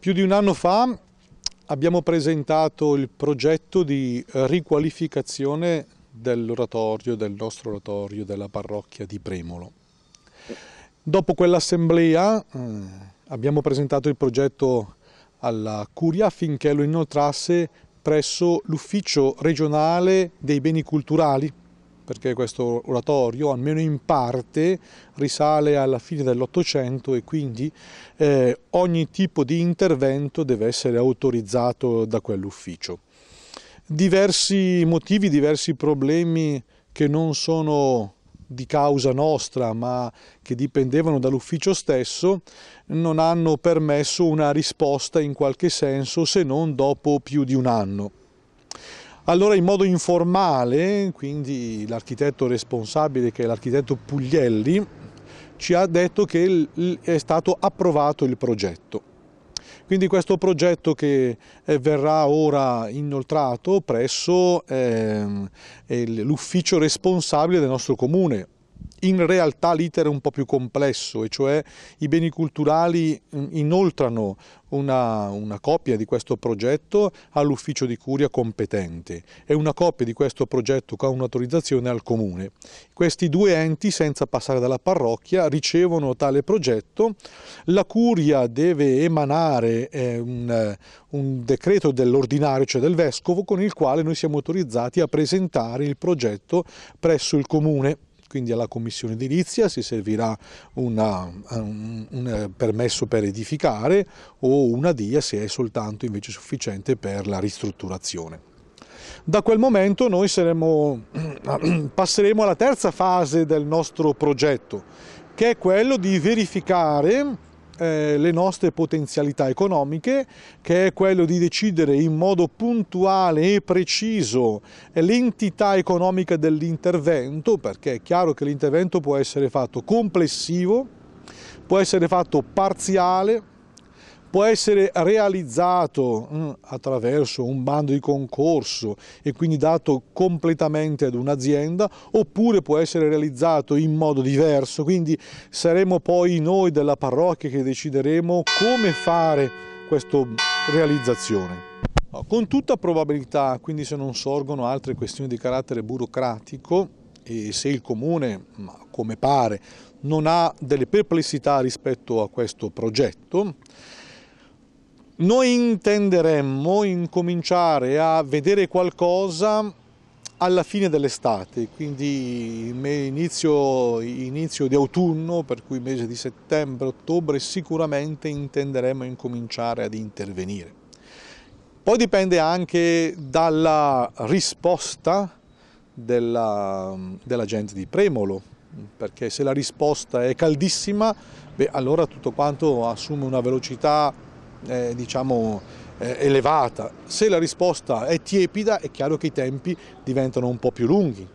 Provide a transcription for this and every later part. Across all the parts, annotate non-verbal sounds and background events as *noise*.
Più di un anno fa abbiamo presentato il progetto di riqualificazione dell'oratorio, del nostro oratorio, della parrocchia di Premolo. Dopo quell'assemblea eh, abbiamo presentato il progetto alla Curia affinché lo inoltrasse presso l'Ufficio regionale dei beni culturali perché questo oratorio, almeno in parte, risale alla fine dell'Ottocento e quindi eh, ogni tipo di intervento deve essere autorizzato da quell'ufficio. Diversi motivi, diversi problemi che non sono di causa nostra ma che dipendevano dall'ufficio stesso non hanno permesso una risposta in qualche senso se non dopo più di un anno. Allora in modo informale, quindi l'architetto responsabile che è l'architetto Puglielli, ci ha detto che è stato approvato il progetto. Quindi questo progetto che eh, verrà ora inoltrato presso ehm, l'ufficio responsabile del nostro comune, in realtà l'iter è un po' più complesso e cioè i beni culturali mm, inoltrano una, una, copia di questo progetto all'ufficio di curia competente e una copia di questo progetto con un'autorizzazione al comune. Questi due enti senza passare dalla parrocchia ricevono tale progetto, la curia deve emanare eh, un, eh, un decreto dell'ordinario, cioè del vescovo, con il quale noi siamo autorizzati a presentare il progetto presso il comune quindi alla commissione edilizia si servirà una, un, un, eh, permesso per edificare o una DIA se è soltanto invece sufficiente per la ristrutturazione. Da quel momento noi saremo, *clears throat* passeremo alla terza fase del nostro progetto, che è quello di verificare eh, le nostre potenzialità economiche, che è quello di decidere in modo puntuale e preciso l'entità economica dell'intervento, perché è chiaro che l'intervento può essere fatto complessivo, può essere fatto parziale, può essere realizzato mm, attraverso un bando di concorso e quindi dato completamente ad un'azienda oppure può essere realizzato in modo diverso, quindi saremo poi noi della parrocchia che decideremo come fare questa realizzazione. Con tutta probabilità, quindi se non sorgono altre questioni di carattere burocratico, e se il comune, come pare, non ha delle perplessità rispetto a questo progetto, noi intenderemmo incominciare a vedere qualcosa alla fine dell'estate, quindi inizio, inizio, di autunno, per cui mese di settembre, ottobre, sicuramente intenderemo incominciare ad intervenire. Poi dipende anche dalla risposta della, della gente di Premolo, perché se la risposta è caldissima, beh, allora tutto quanto assume una velocità eh, diciamo, eh, elevata. Se la risposta è tiepida è chiaro che i tempi diventano un po' più lunghi.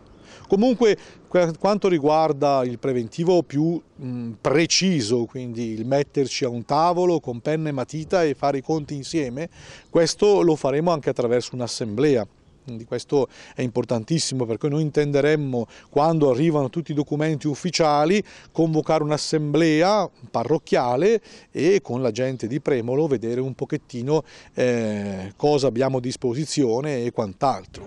Comunque per quanto riguarda il preventivo più mh, preciso, quindi il metterci a un tavolo con penna e matita e fare i conti insieme, questo lo faremo anche attraverso un'assemblea quindi questo è importantissimo perché noi intenderemmo quando arrivano tutti i documenti ufficiali convocare un'assemblea parrocchiale e con la gente di Premolo vedere un pochettino eh, cosa abbiamo a disposizione e quant'altro.